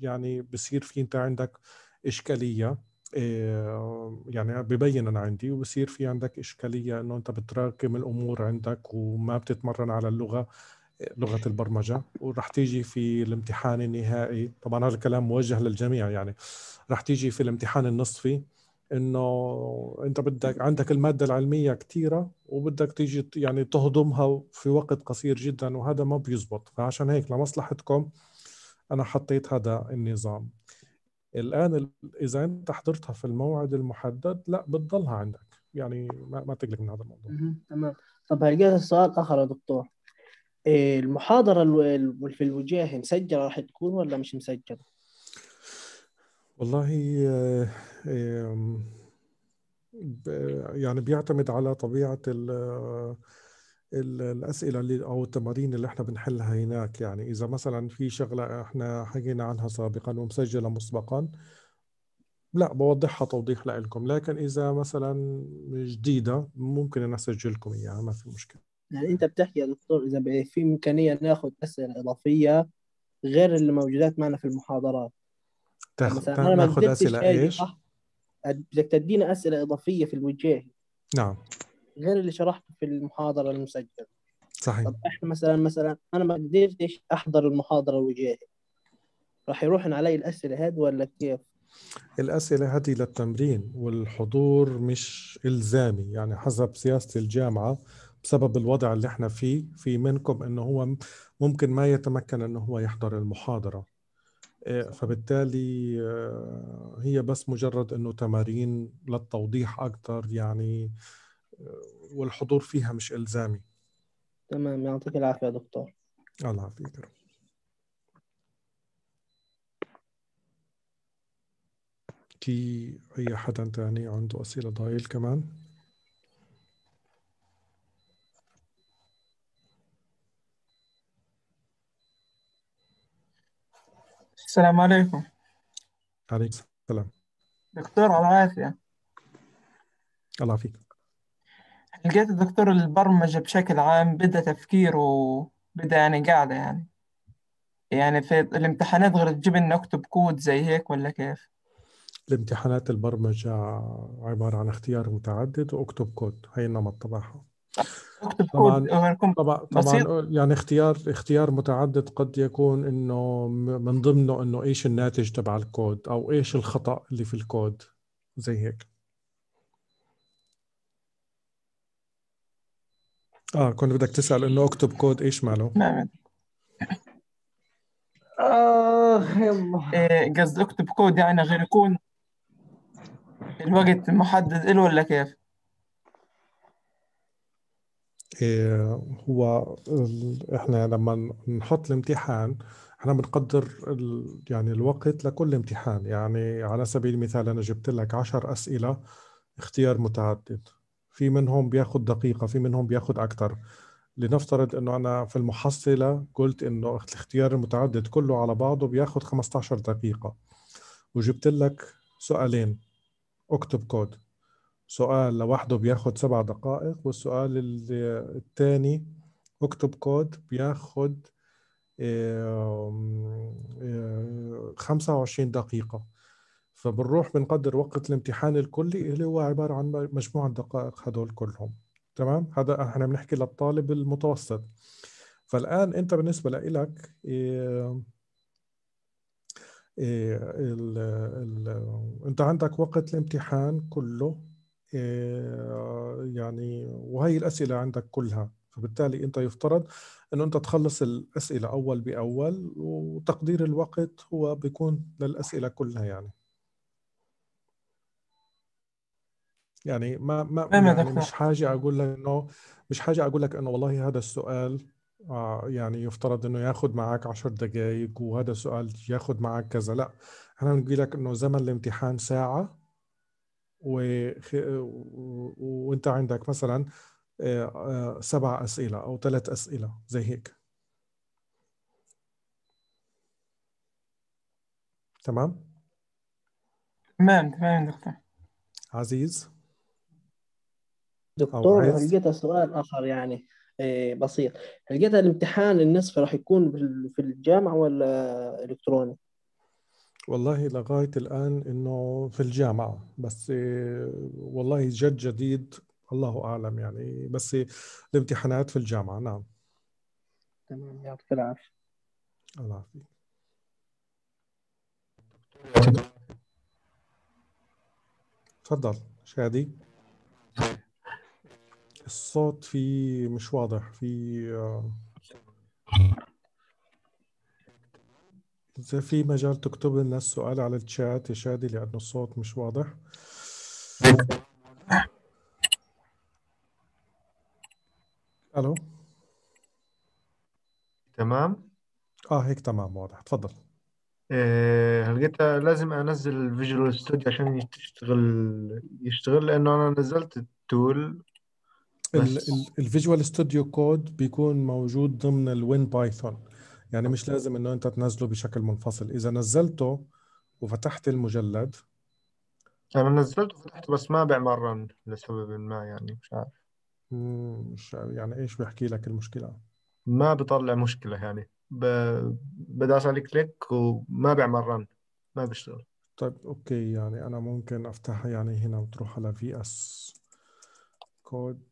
Speaker 1: يعني بصير في انت عندك اشكاليه آه، يعني ببين انا عندي وبصير في عندك اشكاليه انه انت بتراكم الامور عندك وما بتتمرن على اللغه لغه البرمجه وراح تيجي في الامتحان النهائي طبعا هذا الكلام موجه للجميع يعني راح تيجي في الامتحان النصفي انه انت بدك عندك الماده العلميه كثيره وبدك تيجي يعني تهضمها في وقت قصير جدا وهذا ما بيزبط فعشان هيك لمصلحتكم انا حطيت هذا النظام الان اذا انت حضرتها في الموعد المحدد لا بتضلها عندك يعني ما, ما تقلق من هذا الموضوع تمام طب هلقيت سؤال اخر يا دكتور
Speaker 2: المحاضرة في الوجاهة مسجلة راح تكون ولا مش مسجلة؟
Speaker 1: والله آه، يعني بيعتمد على طبيعة الأسئلة اللي أو التمارين اللي احنا بنحلها هناك يعني إذا مثلا في شغلة احنا حكينا عنها سابقا ومسجلة مسبقا لا بوضحها توضيح لكم لكن إذا مثلا جديدة ممكن أنا أسجلكم إياها ما في مشكلة
Speaker 2: يعني انت بتحكي يا دكتور اذا في امكانيه ناخذ اسئله اضافيه غير اللي موجودات معنا في المحاضرات
Speaker 1: تاخذ مثلا انا ناخذ اسئله ايش؟
Speaker 2: بدك تدينا اسئله اضافيه في الوجيه نعم غير اللي شرحته في المحاضره المسجله صحيح طب احنا مثلا مثلا انا ما قدرتش احضر المحاضره الوجيهي راح يروحن علي الاسئله هذه ولا كيف؟
Speaker 1: الأسئلة هذه للتمرين والحضور مش إلزامي يعني حسب سياسة الجامعة بسبب الوضع اللي احنا فيه في منكم انه هو ممكن ما يتمكن انه هو يحضر المحاضره آه، فبالتالي آه، هي بس مجرد انه تمارين للتوضيح اكثر يعني آه، والحضور فيها مش الزامي
Speaker 2: تمام يعطيك العافيه يا دكتور
Speaker 1: الله يعافيك في اي حدا تاني عنده اسئله ضايل كمان
Speaker 2: السلام عليكم عليك السلام دكتور الله العافية الله يعافيك لقيت الدكتور البرمجة بشكل عام بدأ تفكير وبدأ يعني قاعدة يعني يعني في الامتحانات غير تجيب لنا اكتب كود زي هيك ولا كيف؟
Speaker 1: الامتحانات البرمجة عبارة عن اختيار متعدد واكتب كود هي النمط تبعها
Speaker 2: اكتب طبعا كود طبعا طبعا
Speaker 1: يعني اختيار اختيار متعدد قد يكون انه من ضمنه انه ايش الناتج تبع الكود او ايش الخطا اللي في الكود زي هيك اه كنت بدك تسال انه اكتب كود ايش ماله؟ نعم آه يلا إيه،
Speaker 2: قصد اكتب كود يعني غير يكون الوقت محدد له ولا كيف؟
Speaker 1: آه، هو احنا لما نحط الامتحان احنا بنقدر يعني الوقت لكل امتحان يعني على سبيل المثال انا جبت لك 10 اسئله اختيار متعدد في منهم بياخد دقيقه في منهم بياخد اكثر لنفترض انه انا في المحصله قلت انه الاختيار المتعدد كله على بعضه بياخد 15 دقيقه وجبت لك سؤالين اكتب كود سؤال لوحده بياخد سبع دقائق والسؤال الثاني اكتب كود بياخد 25 آه، دقيقة فبنروح بنقدر وقت الامتحان الكلي اللي هو عبارة عن مجموعة دقائق هدول كلهم تمام هذا احنا بنحكي للطالب المتوسط فالآن أنت بالنسبة لإلك إيه إيه ال ال انت عندك وقت الامتحان كله آه، يعني وهي الأسئلة عندك كلها فبالتالي أنت يفترض أنه أنت تخلص الأسئلة أول بأول وتقدير الوقت هو بيكون للأسئلة كلها يعني يعني ما ما يعني مش حاجة أقول لك إنه مش حاجة أقول لك إنه والله هذا السؤال آه، يعني يفترض انه ياخذ معك عشر دقائق وهذا السؤال ياخذ معك كذا لا احنا بنقول لك انه زمن الامتحان ساعه وخ... وانت عندك مثلا آه، آه، سبع اسئله او ثلاث اسئله زي هيك تمام تمام تمام دكتور عزيز دكتور لقيتها
Speaker 2: سؤال اخر يعني آه، بسيط لقيت الامتحان النصف راح يكون في الجامعه ولا الكتروني
Speaker 1: والله لغاية الآن إنه في الجامعة بس والله جد جديد الله أعلم يعني بس الامتحانات في الجامعة نعم تمام يعطيك العافية الله يعافيك تفضل شادي الصوت فيه مش واضح في آه. إذا في مجال تكتب لنا السؤال على الشات يا شادي لأنه الصوت مش واضح ألو تمام آه هيك تمام واضح تفضل
Speaker 3: ايه لقيت لازم انزل الفيجوال ستوديو عشان يشتغل يشتغل لانه انا نزلت التول
Speaker 1: الفيجوال ستوديو كود بيكون موجود ضمن الوين بايثون يعني آه. مش لازم انه انت تنزله بشكل منفصل اذا نزلته وفتحت المجلد يعني انا نزلته
Speaker 3: وفتحته بس ما رن لسبب
Speaker 1: ما يعني مش عارف مش يعني ايش بيحكي لك المشكله
Speaker 3: ما بطلع مشكله يعني ب... بداس على كليك وما بيعمل رن ما
Speaker 1: بيشتغل طيب اوكي يعني انا ممكن افتحها يعني هنا وتروح على في اس كود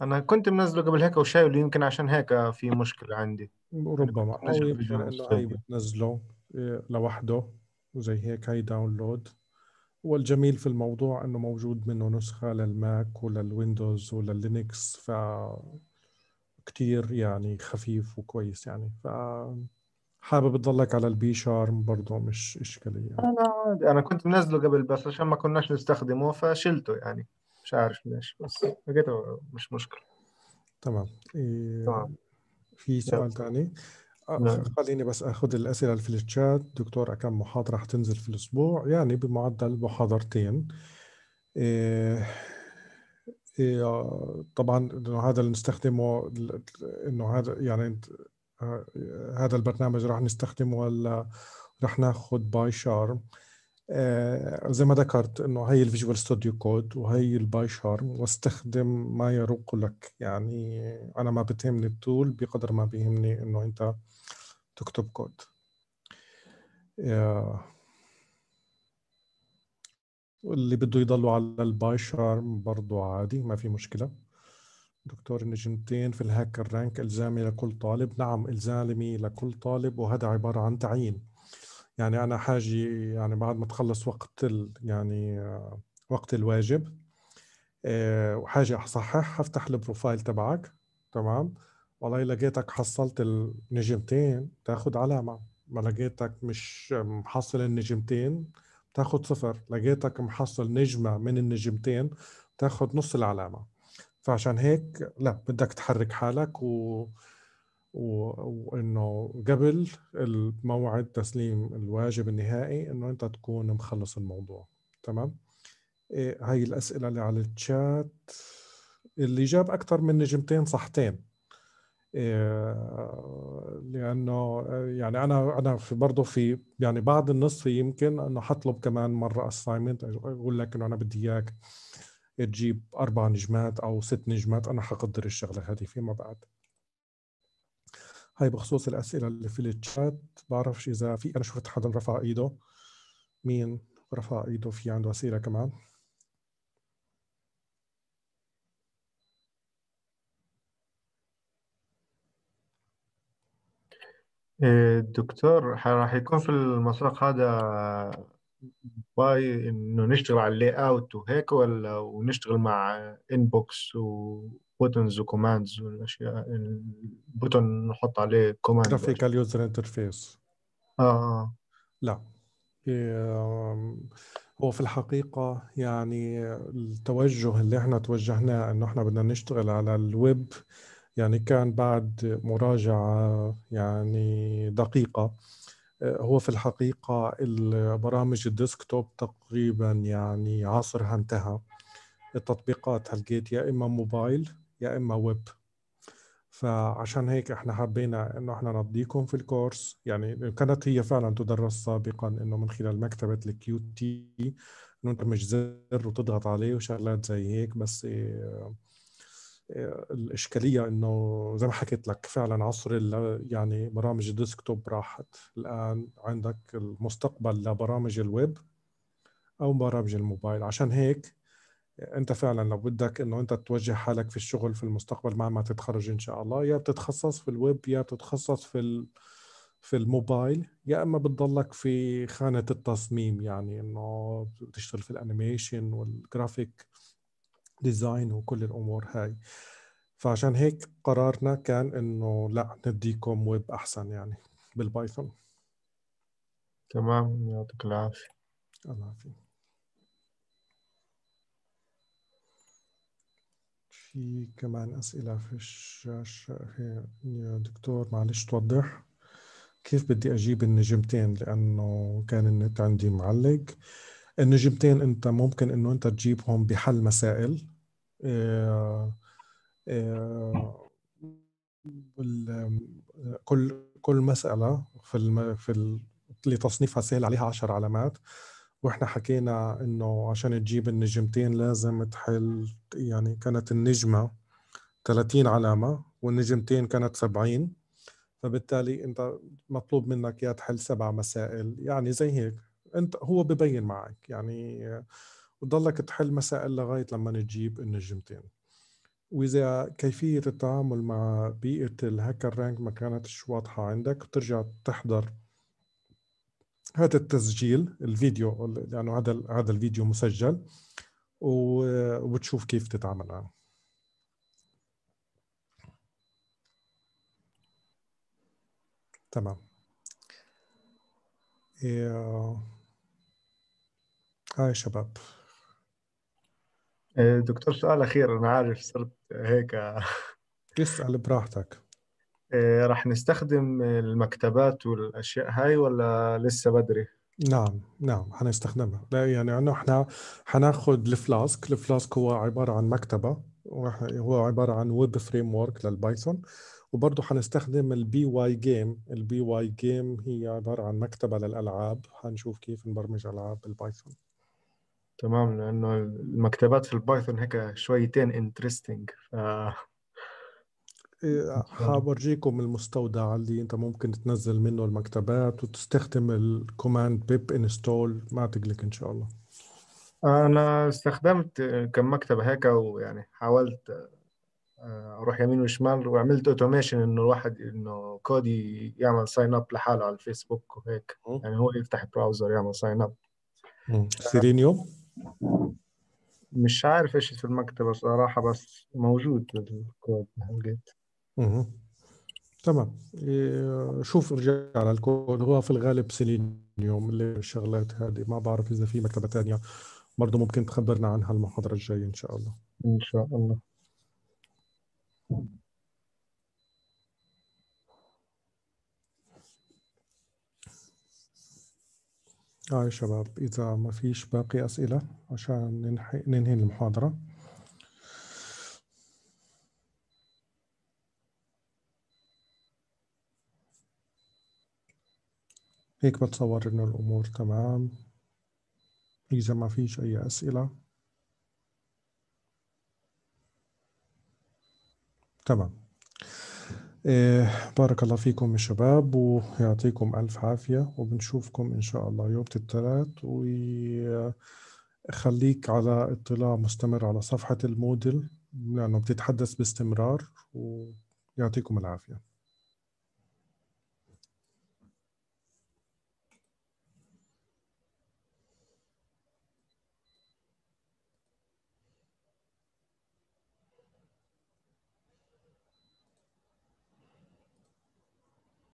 Speaker 1: انا كنت منزله قبل هيك وشايل يمكن عشان هيك في مشكله عندي ربما او يمكن انه هي أيوة. بتنزله إيه، لوحده وزي هيك هي داونلود والجميل في الموضوع انه موجود منه نسخه للماك وللويندوز وللينكس ف كتير يعني خفيف وكويس يعني ف حابب تضلك على البي شارم برضه مش اشكاليه يعني.
Speaker 3: انا عادي انا كنت منزله قبل بس عشان ما كناش نستخدمه فشلته يعني مش عارف ليش بس لقيته مش مشكله
Speaker 1: تمام إيه، تمام في سؤال ثاني آه، نعم. خليني بس اخذ الاسئله اللي في الشات دكتور كم محاضره حتنزل في الاسبوع يعني بمعدل محاضرتين إيه، إيه، طبعا انه هذا اللي نستخدمه انه هذا يعني آه، هذا البرنامج راح نستخدمه ولا راح ناخذ باي شارم آه، زي ما ذكرت انه هي الفيجوال ستوديو كود وهي الباي شارم واستخدم ما يروق لك يعني انا ما بتهمني الطول بقدر ما بيهمني انه انت تكتب كود اللي بده يضلوا على الباي شارم برضو عادي ما في مشكلة دكتور النجمتين في الهاكر رانك إلزامي لكل طالب نعم إلزامي لكل طالب وهذا عبارة عن تعيين يعني انا حاجي يعني بعد ما تخلص وقت ال يعني وقت الواجب آه، وحاجي اصحح افتح البروفايل تبعك تمام والله لقيتك حصلت النجمتين تاخذ علامه ما لقيتك مش محصل النجمتين تاخذ صفر لقيتك محصل نجمه من النجمتين تاخذ نص العلامه فعشان هيك لا بدك تحرك حالك و وانه قبل الموعد تسليم الواجب النهائي انه انت تكون مخلص الموضوع تمام إيه هاي الاسئله اللي على الشات اللي جاب اكثر من نجمتين صحتين إيه، لانه يعني انا انا في برضه في يعني بعد النصف يمكن انه حطلب كمان مره اساينمنت اقول لك انه انا بدي اياك تجيب اربع نجمات او ست نجمات انا حقدر الشغله هذه فيما بعد هاي بخصوص الاسئله اللي في الشات بعرفش اذا في انا شفت حدا رفع ايده مين رفع ايده في عنده اسئله كمان
Speaker 3: إيه، دكتور راح يكون في المسرح هذا باي انه نشتغل على اللاي اوت وهيك ولا ونشتغل مع انبوكس و بوتنز وكوماندز والاشياء
Speaker 1: البوتن نحط عليه
Speaker 3: كوماند جرافيكال
Speaker 1: يوزر انترفيس اه لا هو في الحقيقة يعني التوجه اللي احنا توجهناه انه احنا بدنا نشتغل على الويب يعني كان بعد مراجعة يعني دقيقة آه، هو في الحقيقة البرامج الديسكتوب تقريبا يعني عصرها انتهى التطبيقات هلقيت يا إما موبايل يا اما ويب فعشان هيك احنا حبينا انه احنا نرضيكم في الكورس يعني كانت هي فعلا تدرس سابقا انه من خلال مكتبه الكيو تي انه انت مش زر وتضغط عليه وشغلات زي هيك بس آه، آه، الاشكاليه انه زي ما حكيت لك فعلا عصر يعني برامج الديسكتوب راحت الان عندك المستقبل لبرامج الويب او برامج الموبايل عشان هيك انت فعلا لو بدك انه انت توجه حالك في الشغل في المستقبل مع ما تتخرج ان شاء الله يا بتتخصص في الويب يا بتتخصص في في الموبايل يا اما بتضلك في خانه التصميم يعني انه بتشتغل في الانيميشن والجرافيك ديزاين وكل الامور هاي فعشان هيك قرارنا كان انه لا نديكم ويب احسن يعني بالبايثون تمام يعطيك العافيه الله يعافيك في كمان أسئلة في الشاشة يا دكتور معلش توضح كيف بدي أجيب النجمتين لأنه كان النت عندي معلق النجمتين أنت ممكن أنه أنت تجيبهم بحل مسائل آه، آه، كل كل مسألة في في لتصنيفها سهل عليها عشر علامات واحنا حكينا انه عشان تجيب النجمتين لازم تحل يعني كانت النجمه 30 علامه والنجمتين كانت 70 فبالتالي انت مطلوب منك يا تحل سبع مسائل يعني زي هيك انت هو ببين معك يعني وتضلك تحل مسائل لغايه لما تجيب النجمتين واذا كيفيه التعامل مع بيئه الهاكر رانك ما كانتش واضحه عندك بترجع تحضر هذا التسجيل الفيديو لانه يعني هذا هذا الفيديو مسجل وبتشوف كيف تتعامل معه تمام إيه... آه شباب
Speaker 3: إيه، دكتور سؤال أخير أنا عارف صرت هيك اسأل براحتك آه، راح نستخدم المكتبات والاشياء هاي ولا لسه بدري؟
Speaker 1: نعم نعم حنستخدمها لا يعني انه احنا حناخذ الفلاسك الفلاسك هو عباره عن مكتبه هو عباره عن ويب فريم ورك للبايثون وبرضه حنستخدم البي واي جيم البي واي جيم هي عباره عن مكتبه للالعاب حنشوف كيف نبرمج العاب بالبايثون تمام لانه
Speaker 3: المكتبات في البايثون هيك شويتين انترستنج
Speaker 1: ف... حبرجيكم المستودع اللي انت ممكن تنزل منه المكتبات وتستخدم الكوماند بيب انستول ما تقلق ان شاء الله انا استخدمت
Speaker 3: كم مكتبة هيك ويعني حاولت آه، اروح يمين وشمال وعملت اوتوميشن انه الواحد انه كودي يعمل ساين اب لحاله على الفيسبوك وهيك يعني هو يفتح البراوزر يعمل ساين اب
Speaker 1: آه. سيرينيو مش
Speaker 3: عارف ايش في المكتبة صراحة بس موجود الكود لقيت
Speaker 1: اها تمام إيه، شوف رجع على الكود هو في الغالب سيلينيوم اللي الشغلات هذه ما بعرف اذا في مكتبه ثانيه برضه ممكن تخبرنا عنها المحاضره الجايه ان شاء الله ان شاء الله آه يا شباب إذا ما فيش باقي أسئلة عشان ننهي المحاضرة هيك بتصور انه الامور تمام اذا ما فيش اي اسئله تمام إيه بارك الله فيكم يا شباب ويعطيكم ألف عافية وبنشوفكم إن شاء الله يوم الثلاث وخليك على اطلاع مستمر على صفحة المودل لأنه بتتحدث باستمرار ويعطيكم العافية